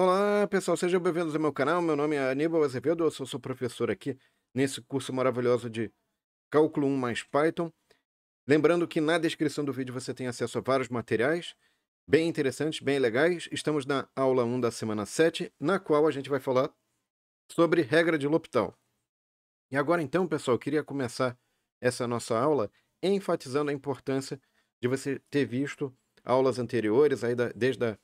Olá, pessoal, sejam bem-vindos ao meu canal. Meu nome é Aníbal Azevedo, eu sou seu professor aqui nesse curso maravilhoso de Cálculo 1 mais Python. Lembrando que na descrição do vídeo você tem acesso a vários materiais bem interessantes, bem legais. Estamos na aula 1 da semana 7, na qual a gente vai falar sobre regra de L'Hôpital. E agora então, pessoal, eu queria começar essa nossa aula enfatizando a importância de você ter visto aulas anteriores, aí da, desde a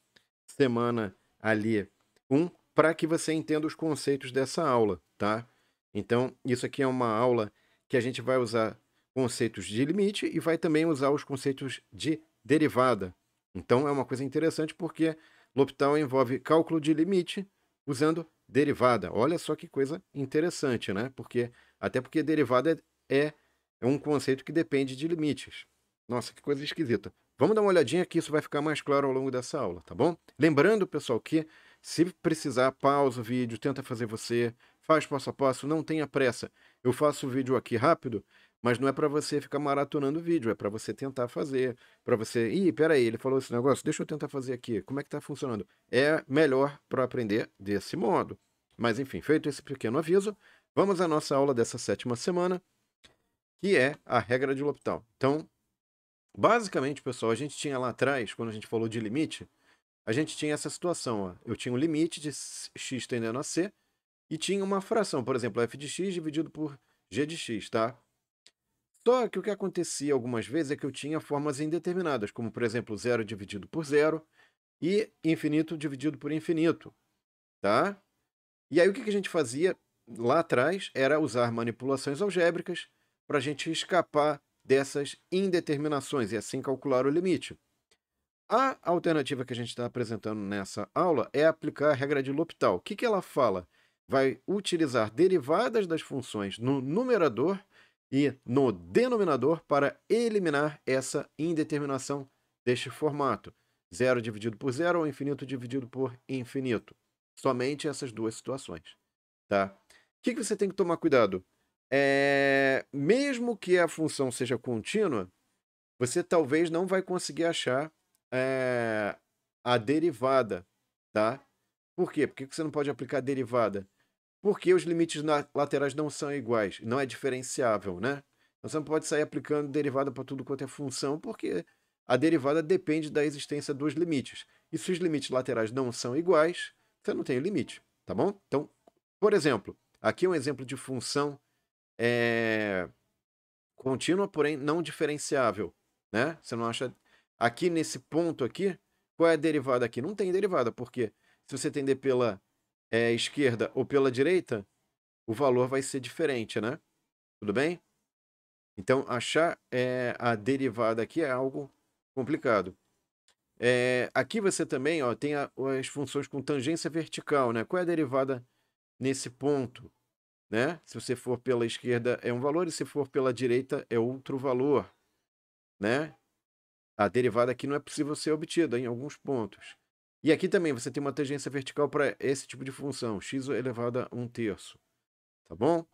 semana ali. Um, para que você entenda os conceitos dessa aula, tá? Então, isso aqui é uma aula que a gente vai usar conceitos de limite e vai também usar os conceitos de derivada. Então, é uma coisa interessante porque L'Hopital envolve cálculo de limite usando derivada. Olha só que coisa interessante, né? Porque até porque derivada é, é um conceito que depende de limites. Nossa, que coisa esquisita. Vamos dar uma olhadinha que isso vai ficar mais claro ao longo dessa aula, tá bom? Lembrando, pessoal, que se precisar, pausa o vídeo, tenta fazer você, faz passo a passo, não tenha pressa. Eu faço o vídeo aqui rápido, mas não é para você ficar maratonando o vídeo, é para você tentar fazer, para você, ih, peraí, ele falou esse negócio, deixa eu tentar fazer aqui, como é que está funcionando? É melhor para aprender desse modo. Mas enfim, feito esse pequeno aviso, vamos à nossa aula dessa sétima semana, que é a regra de L'Hopital. Então, Basicamente, pessoal, a gente tinha lá atrás, quando a gente falou de limite, a gente tinha essa situação. Ó. Eu tinha um limite de x tendendo a c e tinha uma fração, por exemplo, f de x dividido por g de x, tá? Só que o que acontecia algumas vezes é que eu tinha formas indeterminadas, como, por exemplo, zero dividido por zero e infinito dividido por infinito, tá? E aí o que a gente fazia lá atrás era usar manipulações algébricas para a gente escapar dessas indeterminações e é assim calcular o limite. A alternativa que a gente está apresentando nessa aula é aplicar a regra de L'Hopital. O que, que ela fala? Vai utilizar derivadas das funções no numerador e no denominador para eliminar essa indeterminação deste formato. Zero dividido por zero ou infinito dividido por infinito. Somente essas duas situações. Tá? O que, que você tem que tomar cuidado? é, mesmo que a função seja contínua, você talvez não vai conseguir achar é, a derivada, tá? Por quê? Por que você não pode aplicar derivada? Porque os limites laterais não são iguais, não é diferenciável, né? Então, você não pode sair aplicando derivada para tudo quanto é função, porque a derivada depende da existência dos limites. E se os limites laterais não são iguais, você não tem limite, tá bom? Então, por exemplo, aqui é um exemplo de função é, contínua, porém não diferenciável, né? Você não acha aqui nesse ponto aqui qual é a derivada aqui? Não tem derivada, porque se você tender pela é, esquerda ou pela direita, o valor vai ser diferente, né? Tudo bem? Então, achar é, a derivada aqui é algo complicado. É, aqui você também ó, tem a, as funções com tangência vertical, né? Qual é a derivada nesse ponto? Né? Se você for pela esquerda é um valor e se for pela direita é outro valor, né? A derivada aqui não é possível ser obtida em alguns pontos. E aqui também você tem uma tangência vertical para esse tipo de função, x elevada a 1 terço. Tá bom?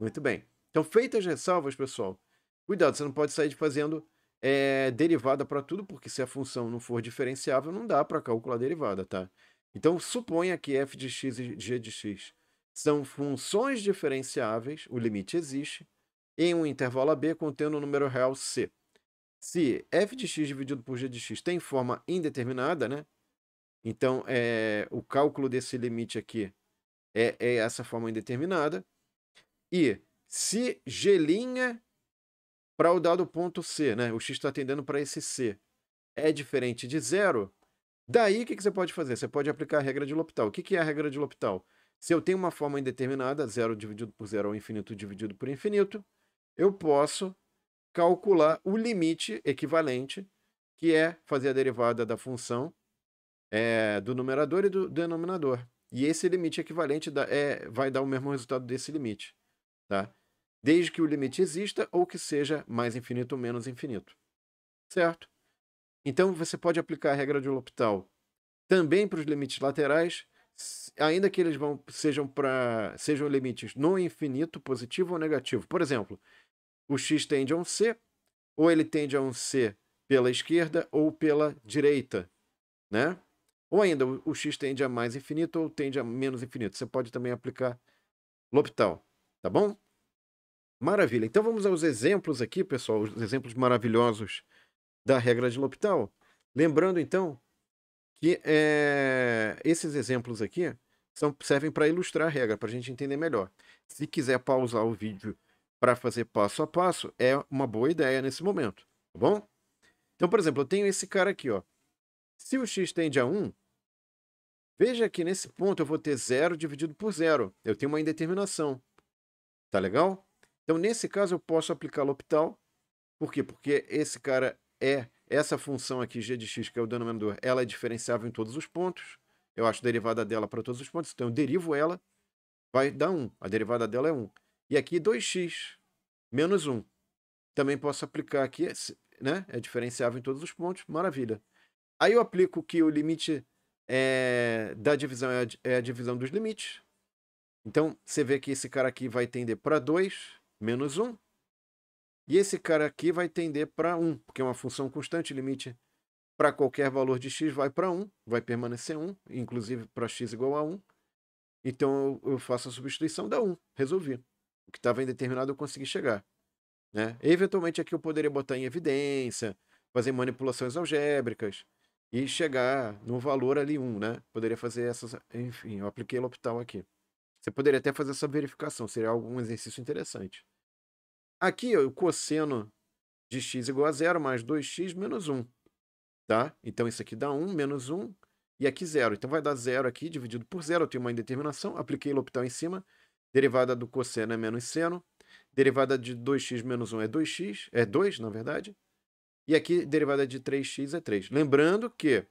Muito bem. Então, feitas ressalvas, pessoal, cuidado, você não pode sair fazendo é, derivada para tudo, porque se a função não for diferenciável, não dá para calcular a derivada, tá? Então, suponha que f de x e g de x são funções diferenciáveis, o limite existe, em um intervalo AB contendo o um número real C. Se f de x dividido por g de x tem forma indeterminada, né? Então, é, o cálculo desse limite aqui é, é essa forma indeterminada. E se g' para o dado ponto C, né? O x está tendendo para esse C, é diferente de zero, daí o que, que você pode fazer? Você pode aplicar a regra de L'Hopital. O que, que é a regra de L'Hopital? Se eu tenho uma forma indeterminada, zero dividido por zero ou infinito dividido por infinito, eu posso calcular o limite equivalente, que é fazer a derivada da função é, do numerador e do denominador. E esse limite equivalente da, é, eh, vai dar o mesmo resultado desse limite, tá? Desde que o limite exista ou que seja mais infinito ou menos infinito, certo? Então, você pode aplicar a regra de L'Hopital também para os limites laterais ainda que eles vão sejam para sejam limites no infinito, positivo ou negativo. Por exemplo, o x tende a um c, ou ele tende a um c pela esquerda ou pela direita, né? Ou ainda o x tende a mais infinito ou tende a menos infinito. Você pode também aplicar L'Hopital, tá bom? Maravilha. Então vamos aos exemplos aqui, pessoal, os exemplos maravilhosos da regra de L'Hopital. Lembrando então que é, eh, esses exemplos aqui são, servem para ilustrar a regra, para a gente entender melhor. Se quiser pausar o vídeo para fazer passo a passo, é uma boa ideia nesse momento, tá bom? Então, por exemplo, eu tenho esse cara aqui, ó. Se o x tende a 1, veja que nesse ponto eu vou ter 0 dividido por 0. Eu tenho uma indeterminação. Tá legal? Então, nesse caso, eu posso aplicar L'Hopital. Por quê? Porque esse cara é essa função aqui, g de x, que é o denominador, ela é diferenciável em todos os pontos. Eu acho derivada dela para todos os pontos. Então, eu derivo ela, vai dar 1. A derivada dela é 1. E aqui, 2x menos 1. Também posso aplicar aqui, né? É diferenciável em todos os pontos. Maravilha. Aí eu aplico que o limite é, da divisão é a, é a divisão dos limites. Então, você vê que esse cara aqui vai tender para 2 menos 1. E esse cara aqui vai tender para 1, porque é uma função constante, limite para qualquer valor de x vai para 1, vai permanecer 1, inclusive para x igual a 1. Então eu, faço a substituição da 1, resolvi. O que estava indeterminado eu consegui chegar. Né? Eventualmente aqui eu poderia botar em evidência, fazer manipulações algébricas e chegar no valor ali 1, né? Poderia fazer essas, enfim, eu apliquei L'Hopital aqui. Você poderia até fazer essa verificação, seria algum exercício interessante. Aqui, o cosseno de x igual a zero mais 2x menos 1. Tá? Então, isso aqui dá 1 menos 1 e aqui zero. Então, vai dar zero aqui dividido por zero. Eu tenho uma indeterminação, apliquei L'Hopital em cima. Derivada do cosseno é menos seno. Derivada de 2x menos 1 é 2x, é 2, na verdade. E aqui, derivada de 3x é 3. Lembrando que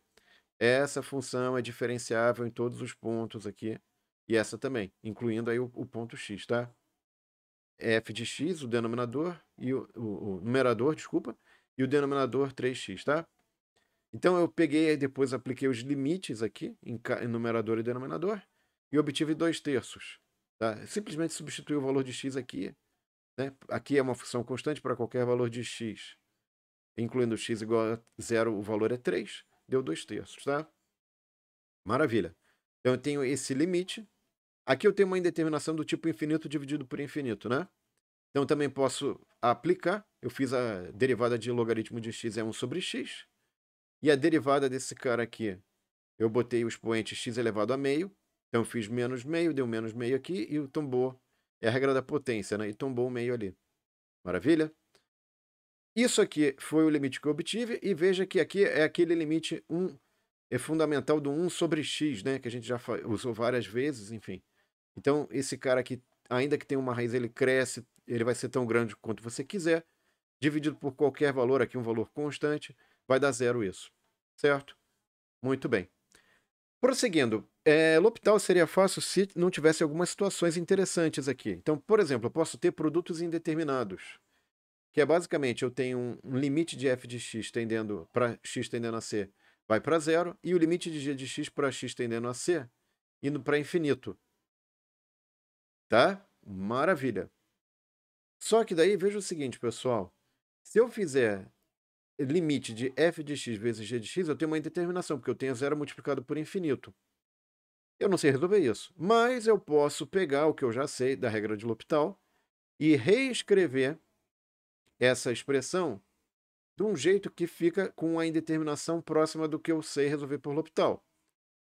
essa função é diferenciável em todos os pontos aqui, e essa também, incluindo aí o, o ponto x, tá? f de x, o denominador, e o, o, o numerador, desculpa, e o denominador 3x, tá? Então eu peguei e depois apliquei os limites aqui, em, em numerador e denominador, e obtive 2 terços. Tá? Simplesmente substituí o valor de x aqui. Né? Aqui é uma função constante para qualquer valor de x, incluindo x igual a zero, o valor é 3, deu 2 terços, tá? Maravilha. Então eu tenho esse limite, Aqui eu tenho uma indeterminação do tipo infinito dividido por infinito, né? Então também posso aplicar. Eu fiz a derivada de logaritmo de x é 1 sobre x. E a derivada desse cara aqui, eu botei o expoente x elevado a meio. Então fiz menos meio, deu menos meio aqui e tombou. É a regra da potência, né? E tombou o meio ali. Maravilha? Isso aqui foi o limite que eu obtive. E veja que aqui é aquele limite 1, é fundamental do 1 sobre x, né? Que a gente já usou várias vezes, enfim. Então, esse cara aqui, ainda que tenha uma raiz, ele cresce, ele vai ser tão grande quanto você quiser, dividido por qualquer valor aqui, um valor constante, vai dar zero isso, certo? Muito bem. Prosseguindo, é, eh, L'Hopital seria fácil se não tivesse algumas situações interessantes aqui. Então, por exemplo, eu posso ter produtos indeterminados, que é basicamente eu tenho um, um limite de f de x tendendo para x tendendo a c vai para zero, e o limite de g de x para x tendendo a c indo para infinito. Tá? Maravilha. Só que daí veja o seguinte, pessoal. Se eu fizer limite de f de x vezes g de x, eu tenho uma indeterminação, porque eu tenho zero multiplicado por infinito. Eu não sei resolver isso, mas eu posso pegar o que eu já sei da regra de L'Hopital e reescrever essa expressão de um jeito que fica com a indeterminação próxima do que eu sei resolver por L'Hopital.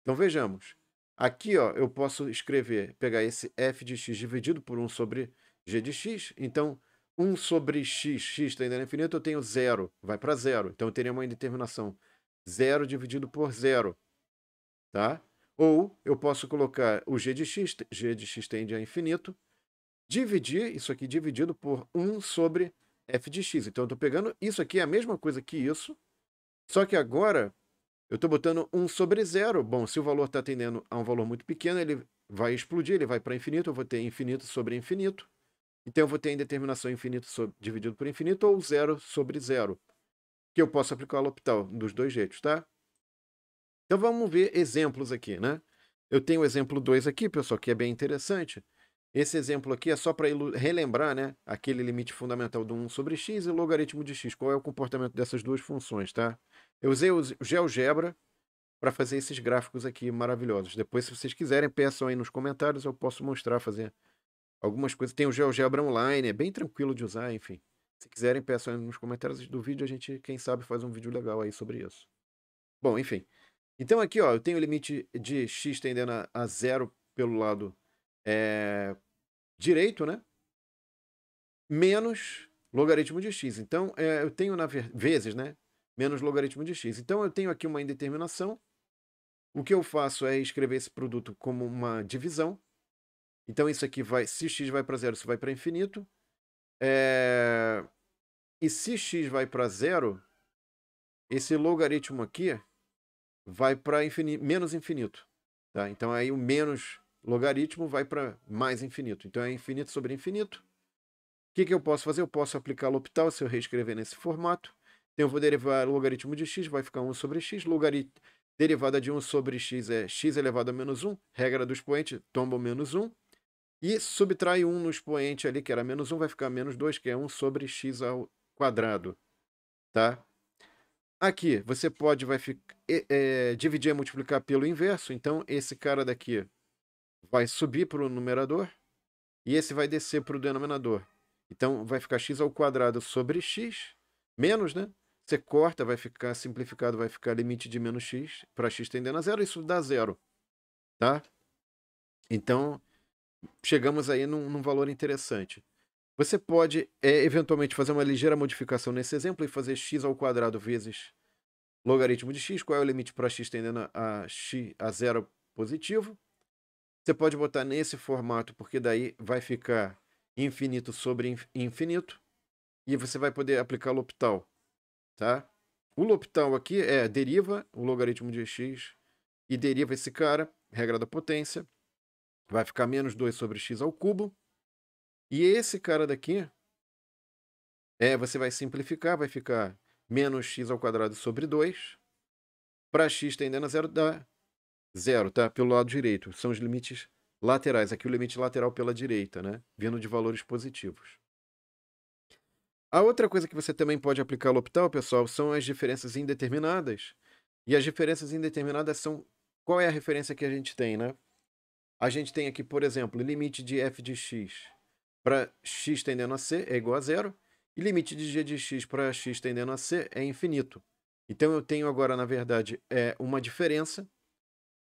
Então vejamos. Aqui ó, eu posso escrever, pegar esse f de x dividido por 1 sobre g de x. Então, 1 sobre x, x tendendo tá a infinito, eu tenho zero, vai para zero. Então, eu teria uma indeterminação. Zero dividido por zero. Tá? Ou eu posso colocar o g de x, g de x tende a infinito, dividir isso aqui dividido por 1 sobre f de x. Então, eu estou pegando isso aqui, é a mesma coisa que isso, só que agora eu estou botando 1 sobre zero. Bom, se o valor está tendendo a um valor muito pequeno, ele vai explodir, ele vai para infinito. Eu vou ter infinito sobre infinito. Então, eu vou ter indeterminação infinito sobre, dividido por infinito ou zero sobre zero. Que eu posso aplicar o L'Hopital dos dois jeitos, tá? Então, vamos ver exemplos aqui, né? Eu tenho o exemplo 2 aqui, pessoal, que é bem interessante. Esse exemplo aqui é só para relembrar né, aquele limite fundamental do 1 sobre x e logaritmo de x. Qual é o comportamento dessas duas funções, tá? Eu usei o GeoGebra para fazer esses gráficos aqui maravilhosos. Depois, se vocês quiserem, peçam aí nos comentários, eu posso mostrar, fazer algumas coisas. Tem o GeoGebra online, é bem tranquilo de usar, enfim. Se quiserem, peçam aí nos comentários do vídeo, a gente, quem sabe, faz um vídeo legal aí sobre isso. Bom, enfim. Então aqui, ó, eu tenho o limite de x tendendo a, zero pelo lado é, direito, né? Menos logaritmo de x. Então, é, eu tenho, na vezes, né? menos logaritmo de x. Então eu tenho aqui uma indeterminação. O que eu faço é escrever esse produto como uma divisão. Então isso aqui vai, se x vai para zero, isso vai para infinito. É... E se x vai para zero, esse logaritmo aqui vai para menos infinito. Tá? Então aí o menos logaritmo vai para mais infinito. Então é infinito sobre infinito. O que, que eu posso fazer? Eu posso aplicar L'Hopital se eu reescrever nesse formato. Então eu vou derivar logaritmo de x, vai ficar 1 sobre x. Logarit... Derivada de 1 sobre x é x elevado a menos 1. Regra do expoente, tomba o menos 1. E subtrai 1 no expoente ali, que era menos 1, vai ficar menos 2, que é 1 sobre x ao quadrado. Tá? Aqui, você pode vai ficar, é, é, dividir e multiplicar pelo inverso. Então, esse cara daqui vai subir para o numerador e esse vai descer para o denominador. Então, vai ficar x ao quadrado sobre x, menos, né? Você corta, vai ficar simplificado, vai ficar limite de menos x para x tendendo a zero, isso dá zero, tá? Então, chegamos aí num, num valor interessante. Você pode, é, eventualmente, fazer uma ligeira modificação nesse exemplo e fazer x ao quadrado vezes logaritmo de x, qual é o limite para x tendendo a, x, a zero positivo. Você pode botar nesse formato, porque daí vai ficar infinito sobre infinito, e você vai poder aplicar o L'Hopital tá? O L'Hopital aqui é deriva o logaritmo de x e deriva esse cara, regra da potência, vai ficar menos 2 sobre x ao cubo. E esse cara daqui, é, você vai simplificar, vai ficar menos x ao quadrado sobre 2, para x tendendo a zero dá zero, tá? Pelo lado direito. São os limites laterais. Aqui o limite lateral pela direita, né? Vindo de valores positivos. A outra coisa que você também pode aplicar ao optal, pessoal, são as diferenças indeterminadas. E as diferenças indeterminadas são qual é a referência que a gente tem, né? A gente tem aqui, por exemplo, limite de f de x para x tendendo a c é igual a zero, e limite de g de x para x tendendo a c é infinito. Então eu tenho agora, na verdade, é uma diferença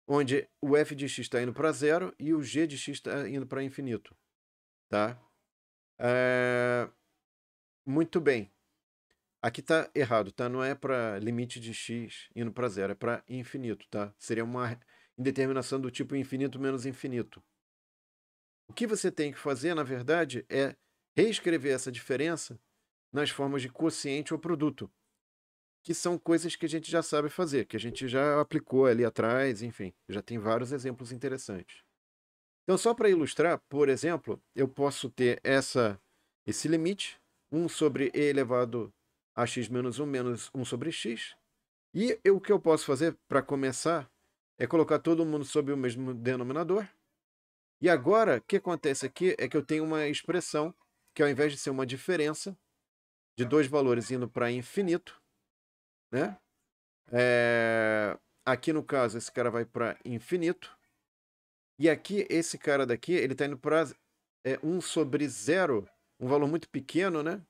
onde o f de x está indo para zero e o g de x está indo para infinito, tá? É... Muito bem. Aqui está errado, tá? Não é para limite de x indo para zero, é para infinito, tá? Seria uma indeterminação do tipo infinito menos infinito. O que você tem que fazer, na verdade, é reescrever essa diferença nas formas de quociente ou produto, que são coisas que a gente já sabe fazer, que a gente já aplicou ali atrás, enfim, já tem vários exemplos interessantes. Então, só para ilustrar, por exemplo, eu posso ter essa, esse limite 1 sobre e elevado a x menos 1 menos 1 sobre x. E eu, o que eu posso fazer para começar é colocar todo mundo sob o mesmo denominador. E agora, o que acontece aqui é que eu tenho uma expressão que, ao invés de ser uma diferença de dois valores indo para infinito, né? É... Aqui, no caso, esse cara vai para infinito. E aqui, esse cara daqui, ele está indo para é, 1 sobre 0 um valor muito pequeno, né?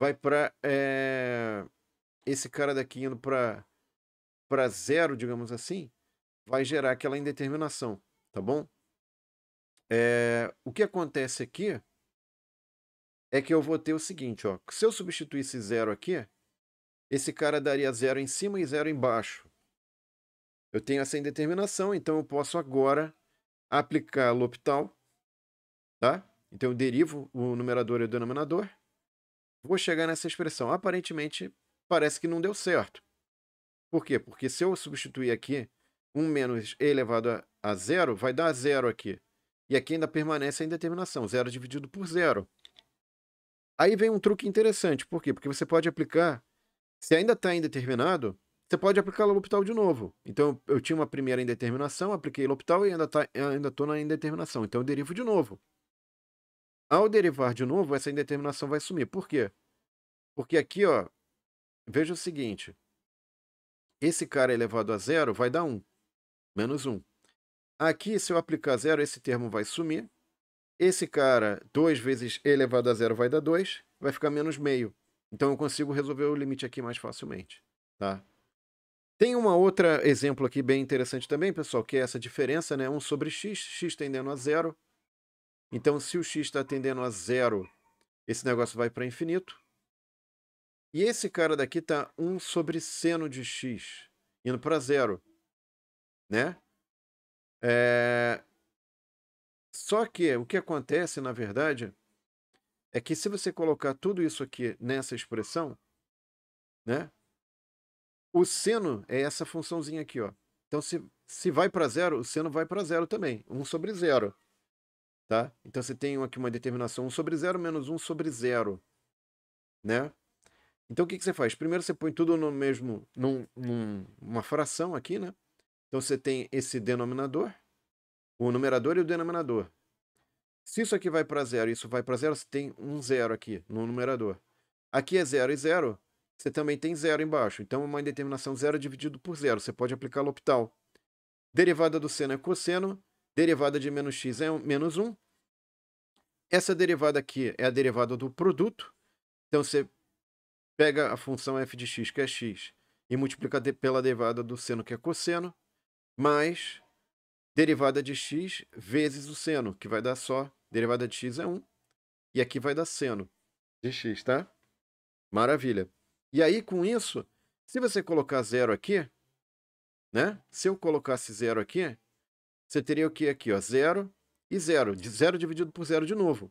Vai para é... Eh, esse cara daqui indo para para zero, digamos assim, vai gerar aquela indeterminação, tá bom? É... O que acontece aqui é que eu vou ter o seguinte, ó. Se eu substituir esse zero aqui, esse cara daria zero em cima e zero embaixo. Eu tenho essa indeterminação, então eu posso agora aplicar L'Hopital, tá? Então eu derivo o numerador e o denominador. Vou chegar nessa expressão. Aparentemente, parece que não deu certo. Por quê? Porque se eu substituir aqui 1 menos e elevado a zero, vai dar zero aqui. E aqui ainda permanece a indeterminação, zero dividido por zero. Aí vem um truque interessante. Por quê? Porque você pode aplicar, se ainda está indeterminado, você pode aplicar L'Hopital de novo. Então, eu tinha uma primeira indeterminação, apliquei L'Hopital e ainda estou tá, ainda na indeterminação. Então, eu derivo de novo. Ao derivar de novo, essa indeterminação vai sumir. Por quê? Porque aqui, ó, veja o seguinte. Esse cara elevado a zero vai dar 1, menos 1. Aqui, se eu aplicar zero, esse termo vai sumir. Esse cara, 2 vezes elevado a zero vai dar 2, vai ficar menos meio. Então, eu consigo resolver o limite aqui mais facilmente. Tá? Tem uma outra exemplo aqui bem interessante também, pessoal, que é essa diferença, né? 1 sobre x, x tendendo a zero, então, se o x está tendendo a zero, esse negócio vai para infinito. E esse cara daqui está 1 sobre seno de x, indo para zero. Né? É... Só que o que acontece, na verdade, é que se você colocar tudo isso aqui nessa expressão, né? O seno é essa funçãozinha aqui, ó. Então, se, se vai para zero, o seno vai para zero também, 1 sobre zero tá? Então você tem aqui uma determinação 1 sobre 0 menos 1 sobre 0, né? Então o que, que você faz? Primeiro você põe tudo no mesmo, num, numa fração aqui, né? Então você tem esse denominador, o numerador e o denominador. Se isso aqui vai para zero, isso vai para zero, você tem um zero aqui no numerador. Aqui é zero e zero, você também tem zero embaixo. Então é uma indeterminação zero dividido por zero. Você pode aplicar L'Hopital. Derivada do seno é cosseno derivada de menos x é menos 1. Essa derivada aqui é a derivada do produto. Então, você pega a função f de x, que é x, e multiplica pela derivada do seno, que é cosseno, mais derivada de x vezes o seno, que vai dar só derivada de x é 1. E aqui vai dar seno de x, tá? Maravilha. E aí, com isso, se você colocar zero aqui, né? Se eu colocasse zero aqui, você teria o que aqui, ó? 0 e 0. 0 dividido por 0 de novo.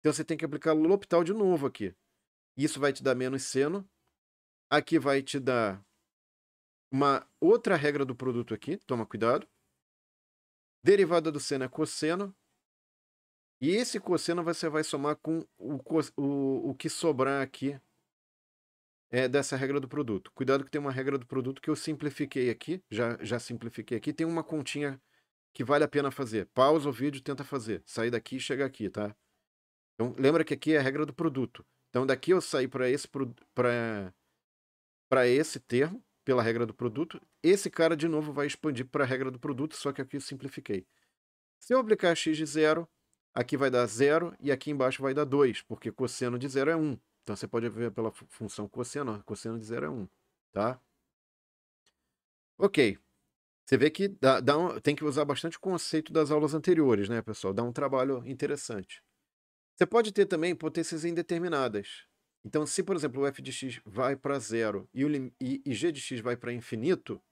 Então você tem que aplicar L'Hopital de novo aqui. Isso vai te dar menos seno. Aqui vai te dar uma outra regra do produto aqui, toma cuidado. Derivada do seno é cosseno. E esse cosseno você vai somar com o, o, o que sobrar aqui é, dessa regra do produto. Cuidado que tem uma regra do produto que eu simplifiquei aqui, já, já simplifiquei aqui, tem uma continha que vale a pena fazer. Pausa o vídeo, tenta fazer. Sair daqui e chega aqui, tá? Então, lembra que aqui é a regra do produto. Então, daqui eu saí para esse para para esse termo pela regra do produto. Esse cara de novo vai expandir para a regra do produto, só que aqui eu simplifiquei. Se eu aplicar x de zero, aqui vai dar 0 e aqui embaixo vai dar 2, porque cosseno de 0 é 1. Um. Então você pode ver pela função cosseno, cosseno de 0 é 1, tá? Ok. Você vê que dá, dá um, tem que usar bastante o conceito das aulas anteriores, né, pessoal? Dá um trabalho interessante. Você pode ter também potências indeterminadas. Então, se, por exemplo, o f de x vai para zero e, o, e, e g de x vai para infinito,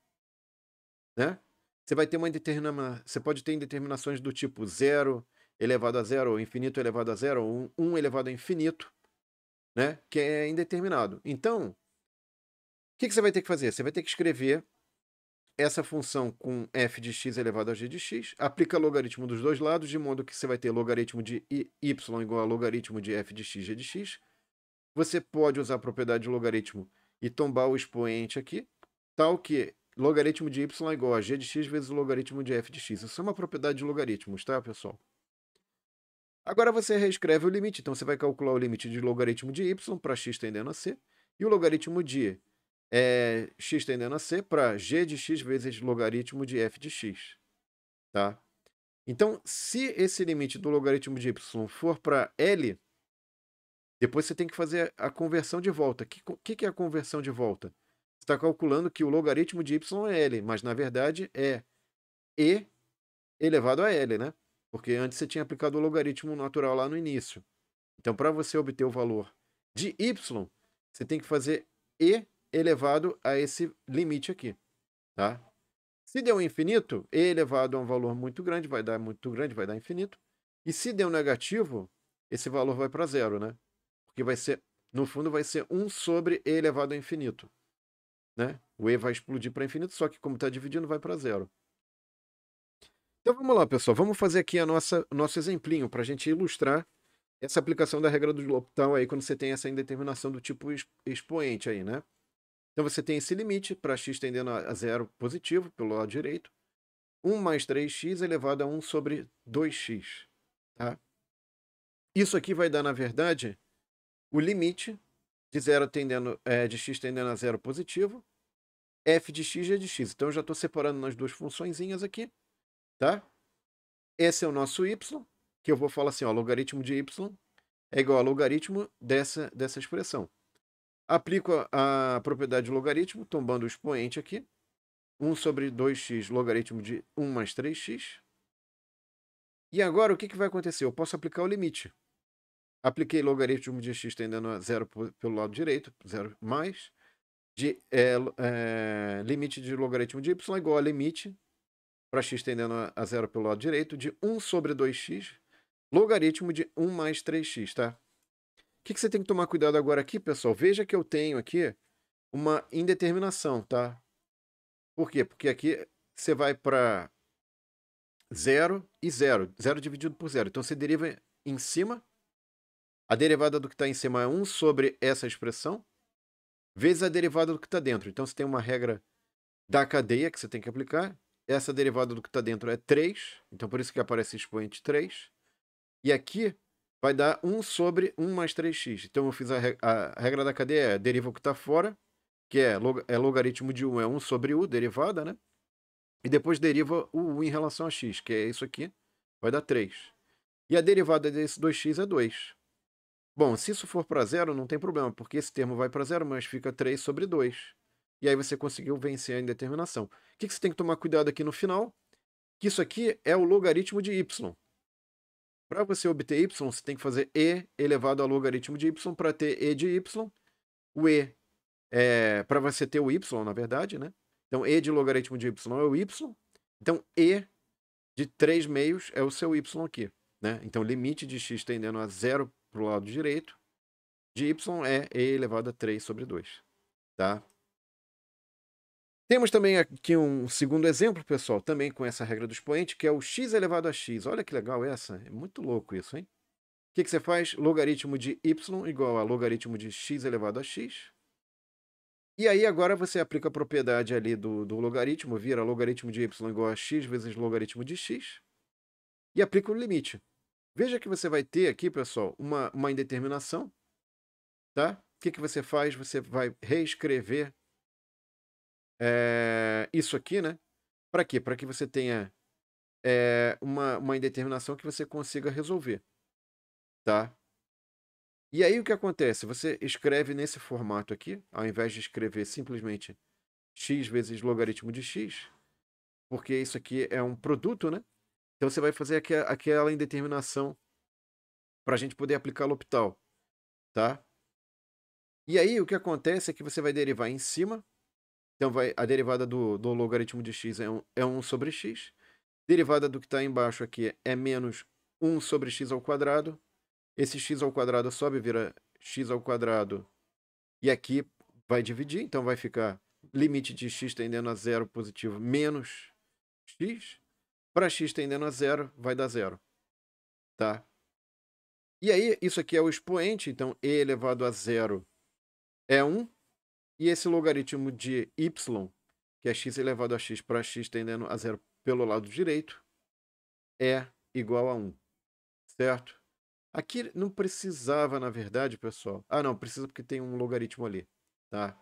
né? Você vai ter uma indetermina, você pode ter indeterminações do tipo zero elevado a zero, ou infinito elevado a zero, ou 1 um, um elevado a infinito, né? Que é indeterminado. Então, o que, que você vai ter que fazer? Você vai ter que escrever essa função com f de x elevado a g de x, aplica logaritmo dos dois lados, de modo que você vai ter logaritmo de y igual a logaritmo de f de x, g de x. Você pode usar a propriedade de logaritmo e tombar o expoente aqui, tal que logaritmo de y igual a g de x vezes o logaritmo de f de x. Isso é uma propriedade de logaritmos, tá, pessoal? Agora você reescreve o limite, então você vai calcular o limite de logaritmo de y para x tendendo a c e o logaritmo de é, x tendendo a c para g de x vezes logaritmo de f de x. Tá? Então, se esse limite do logaritmo de y for para L, depois você tem que fazer a conversão de volta. O que, que, é a conversão de volta? Você está calculando que o logaritmo de y é L, mas na verdade é E elevado a L, né? Porque antes você tinha aplicado o logaritmo natural lá no início. Então, para você obter o valor de y, você tem que fazer e elevado a esse limite aqui, tá? Se deu infinito, e elevado a um valor muito grande, vai dar muito grande, vai dar infinito. E se deu negativo, esse valor vai para zero, né? Porque vai ser, no fundo, vai ser 1 sobre e elevado a infinito, né? O e vai explodir para infinito, só que como está dividindo, vai para zero. Então vamos lá, pessoal. Vamos fazer aqui a nossa nosso exemplinho para a gente ilustrar essa aplicação da regra do L'Hopital aí quando você tem essa indeterminação do tipo expoente aí, né? Então você tem esse limite para x tendendo a zero positivo pelo lado direito. 1 mais 3x elevado a 1 sobre 2x. Tá? Isso aqui vai dar, na verdade, o limite de, zero tendendo, é, de x tendendo a zero positivo. f de x é de x. Então eu já estou separando nas duas funçõezinhas aqui tá? Esse é o nosso y, que eu vou falar assim, ó, logaritmo de y é igual a logaritmo dessa, dessa expressão. Aplico a, a propriedade logaritmo, tombando o expoente aqui. 1 sobre 2x, logaritmo de 1 mais 3x. E agora, o que, que vai acontecer? Eu posso aplicar o limite. Apliquei logaritmo de x tendendo a zero pelo lado direito, zero mais, de, é, é, limite de logaritmo de y é igual a limite para x tendendo a zero pelo lado direito, de 1 sobre 2x, logaritmo de 1 mais 3x, tá? O que, que, você tem que tomar cuidado agora aqui, pessoal? Veja que eu tenho aqui uma indeterminação, tá? Por quê? Porque aqui você vai para 0 e 0. 0 dividido por 0. Então, você deriva em cima. A derivada do que está em cima é 1 sobre essa expressão, vezes a derivada do que está dentro. Então, você tem uma regra da cadeia que você tem que aplicar. Essa derivada do que está dentro é 3, então por isso que aparece expoente 3. E aqui vai dar 1 sobre 1 mais 3x. Então eu fiz a, regra, a regra da cadeia, é deriva o que está fora, que é, log, é, logaritmo de 1, é 1 sobre u, derivada, né? E depois deriva o u em relação a x, que é isso aqui, vai dar 3. E a derivada desse 2x é 2. Bom, se isso for para zero, não tem problema, porque esse termo vai para zero, mas fica 3 sobre 2 e aí você conseguiu vencer a indeterminação. O que, que você tem que tomar cuidado aqui no final? Que isso aqui é o logaritmo de y. Para você obter y, você tem que fazer e elevado ao logaritmo de y para ter e de y. O e é para você ter o y, na verdade, né? Então e de logaritmo de y é o y. Então e de 3 meios é o seu y aqui. Né? Então, limite de x tendendo a zero para o lado direito de y é e elevado a 3 sobre 2. Tá? Temos também aqui um segundo exemplo, pessoal, também com essa regra do expoente, que é o x elevado a x. Olha que legal essa, é muito louco isso, hein? O que, que você faz? Logaritmo de y igual a logaritmo de x elevado a x. E aí agora você aplica a propriedade ali do, do logaritmo, vira logaritmo de y igual a x vezes logaritmo de x, e aplica o limite. Veja que você vai ter aqui, pessoal, uma, uma indeterminação, tá? O que, que você faz? Você vai reescrever é, isso aqui, né? Para quê? Para que você tenha é, uma, uma indeterminação que você consiga resolver, tá? E aí o que acontece? Você escreve nesse formato aqui, ao invés de escrever simplesmente x vezes logaritmo de x, porque isso aqui é um produto, né? Então você vai fazer aqua, aquela indeterminação para a gente poder aplicar L'Hopital, tá? E aí o que acontece é que você vai derivar em cima então vai, a derivada do, do logaritmo de x é 1 um, é um sobre x. Derivada do que está embaixo aqui é menos 1 sobre x ao quadrado. Esse x ao quadrado sobe, vira x ao quadrado. E aqui vai dividir, então vai ficar limite de x tendendo a zero positivo menos x. Para x tendendo a zero, vai dar zero. Tá? E aí, isso aqui é o expoente, então e elevado a zero é 1. E esse logaritmo de y, que é x elevado a x para x tendendo a zero pelo lado direito, é igual a 1, certo? Aqui não precisava, na verdade, pessoal. Ah, não, precisa porque tem um logaritmo ali, tá?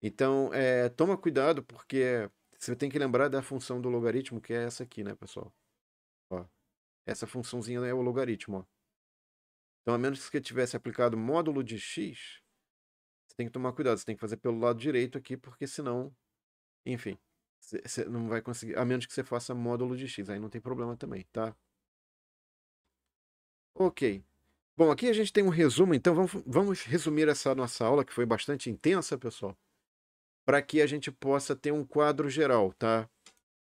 Então, é, toma cuidado, porque você tem que lembrar da função do logaritmo, que é essa aqui, né, pessoal? Ó, essa funçãozinha é o logaritmo, ó. Então, a menos que tivesse aplicado módulo de x, tem que tomar cuidado, você tem que fazer pelo lado direito aqui, porque senão, enfim, você não vai conseguir, a menos que você faça módulo de x, aí não tem problema também, tá? Ok. Bom, aqui a gente tem um resumo, então vamos, vamos resumir essa nossa aula, que foi bastante intensa, pessoal, para que a gente possa ter um quadro geral, tá?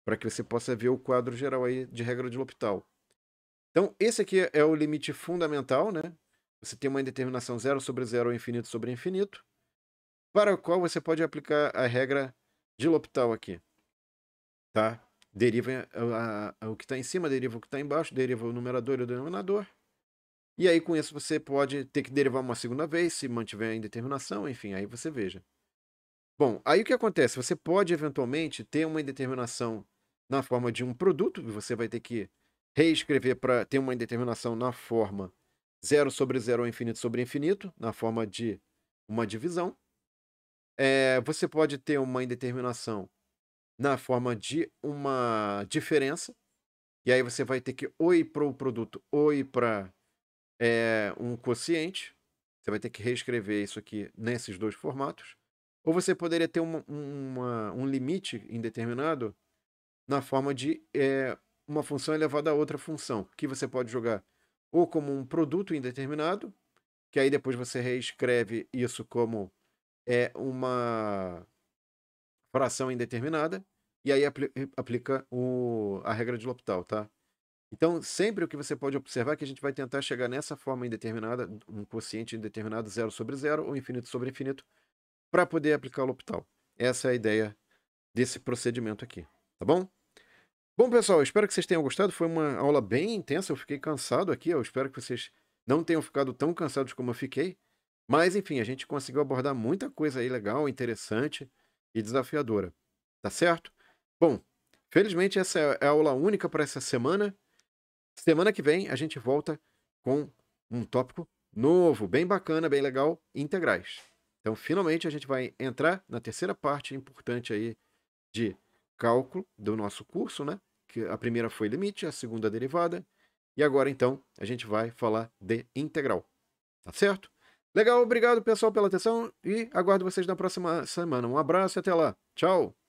Para que você possa ver o quadro geral aí de regra de L'Hopital. Então, esse aqui é o limite fundamental, né? Você tem uma indeterminação zero sobre zero ou infinito sobre infinito para o qual você pode aplicar a regra de L'Hopital aqui. Tá? Deriva a, a, o que está em cima, deriva o que está embaixo, deriva o numerador e o denominador. E aí, com isso, você pode ter que derivar uma segunda vez, se mantiver a indeterminação, enfim, aí você veja. Bom, aí o que acontece? Você pode, eventualmente, ter uma indeterminação na forma de um produto, e você vai ter que reescrever para ter uma indeterminação na forma 0 sobre 0 ou infinito sobre infinito, na forma de uma divisão. É, você pode ter uma indeterminação na forma de uma diferença, e aí você vai ter que ou ir para o produto ou ir para é, um quociente. Você vai ter que reescrever isso aqui nesses dois formatos. Ou você poderia ter uma, uma, um limite indeterminado na forma de é, uma função elevada a outra função, que você pode jogar ou como um produto indeterminado, que aí depois você reescreve isso como é uma fração indeterminada e aí apl eh, aplica o, a regra de L'Hopital, tá? Então, sempre o que você pode observar é que a gente vai tentar chegar nessa forma indeterminada, um quociente indeterminado zero sobre zero ou infinito sobre infinito, para poder aplicar o L'Hopital. Essa é a ideia desse procedimento aqui, tá bom? Bom, pessoal, espero que vocês tenham gostado. Foi uma aula bem intensa, eu fiquei cansado aqui. Eu espero que vocês não tenham ficado tão cansados como eu fiquei. Mas, enfim, a gente conseguiu abordar muita coisa aí legal, interessante e desafiadora. Tá certo? Bom, felizmente essa é, é a aula única para essa semana. Semana que vem a gente volta com um tópico novo, bem bacana, bem legal, integrais. Então, finalmente a gente vai entrar na terceira parte importante aí de cálculo do nosso curso, né? Que a primeira foi limite, a segunda derivada, e agora então a gente vai falar de integral. Tá certo? Legal, obrigado pessoal pela atenção e aguardo vocês na próxima semana. Um abraço e até lá. Tchau!